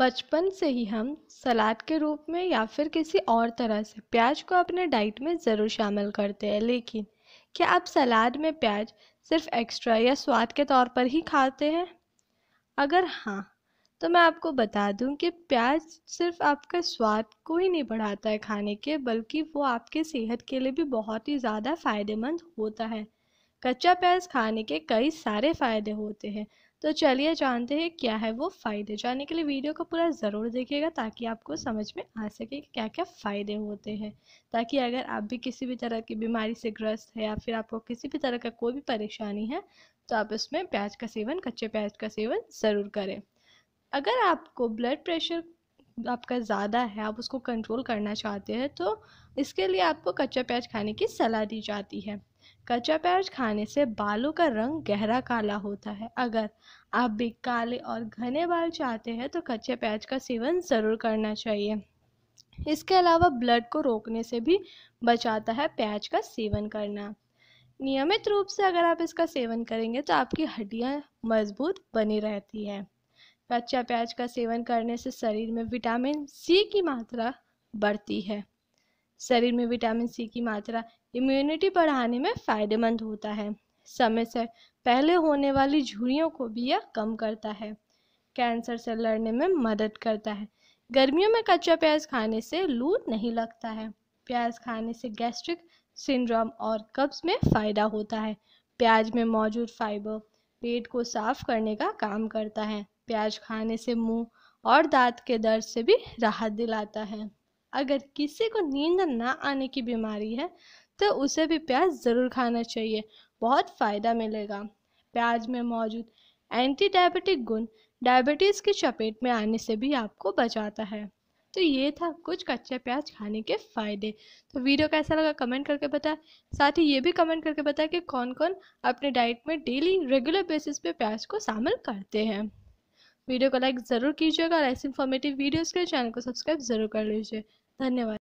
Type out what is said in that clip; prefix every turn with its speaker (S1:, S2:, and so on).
S1: बचपन से ही हम सलाद के रूप में या फिर किसी और तरह से प्याज को अपने डाइट में ज़रूर शामिल करते हैं लेकिन क्या आप सलाद में प्याज सिर्फ एक्स्ट्रा या स्वाद के तौर पर ही खाते हैं अगर हाँ तो मैं आपको बता दूं कि प्याज सिर्फ आपके स्वाद को ही नहीं बढ़ाता है खाने के बल्कि वो आपके सेहत के लिए भी बहुत ही ज़्यादा फ़ायदेमंद होता है कच्चा प्याज खाने के कई सारे फ़ायदे होते हैं तो चलिए जानते हैं क्या है वो फ़ायदे जानने के लिए वीडियो को पूरा ज़रूर देखिएगा ताकि आपको समझ में आ सके कि क्या क्या फ़ायदे होते हैं ताकि अगर आप भी किसी भी तरह की बीमारी से ग्रस्त है या फिर आपको किसी भी तरह का कोई भी परेशानी है तो आप उसमें प्याज का सेवन कच्चे प्याज का सेवन ज़रूर करें अगर आपको ब्लड प्रेशर आपका ज़्यादा है आप उसको कंट्रोल करना चाहते हैं तो इसके लिए आपको कच्चा प्याज खाने की सलाह दी जाती है कच्चा प्याज खाने से बालों का रंग गहरा काला होता है अगर आप भी काले और घने बाल चाहते हैं तो कच्चे प्याज का सेवन ज़रूर करना चाहिए इसके अलावा ब्लड को रोकने से भी बचाता है प्याज का सेवन करना नियमित रूप से अगर आप इसका सेवन करेंगे तो आपकी हड्डियाँ मजबूत बनी रहती है कच्चा प्याज का सेवन करने से शरीर में विटामिन सी की मात्रा बढ़ती है शरीर में विटामिन सी की मात्रा इम्यूनिटी बढ़ाने में फ़ायदेमंद होता है समय से पहले होने वाली झुरियों को भी यह कम करता है कैंसर से लड़ने में मदद करता है गर्मियों में कच्चा प्याज खाने से लू नहीं लगता है प्याज खाने से गैस्ट्रिक सिंड्रोम और कब्ज में फ़ायदा होता है प्याज में मौजूद फाइबर पेट को साफ करने का काम करता है प्याज खाने से मुंह और दांत के दर्द से भी राहत दिलाता है अगर किसी को नींद ना आने की बीमारी है तो उसे भी प्याज ज़रूर खाना चाहिए बहुत फ़ायदा मिलेगा प्याज में मौजूद एंटी डायबिटिक गुण डायबिटीज़ की चपेट में आने से भी आपको बचाता है तो ये था कुछ कच्चे प्याज खाने के फ़ायदे तो वीडियो कैसा लगा कमेंट करके बताएं साथ ही ये भी कमेंट करके बताएं कि कौन कौन अपने डाइट में डेली रेगुलर बेसिस पे प्याज को शामिल करते हैं वीडियो को लाइक ज़रूर कीजिएगा और ऐसे इन्फॉर्मेटिव वीडियोज़ के चैनल को सब्सक्राइब ज़रूर कर लीजिए धन्यवाद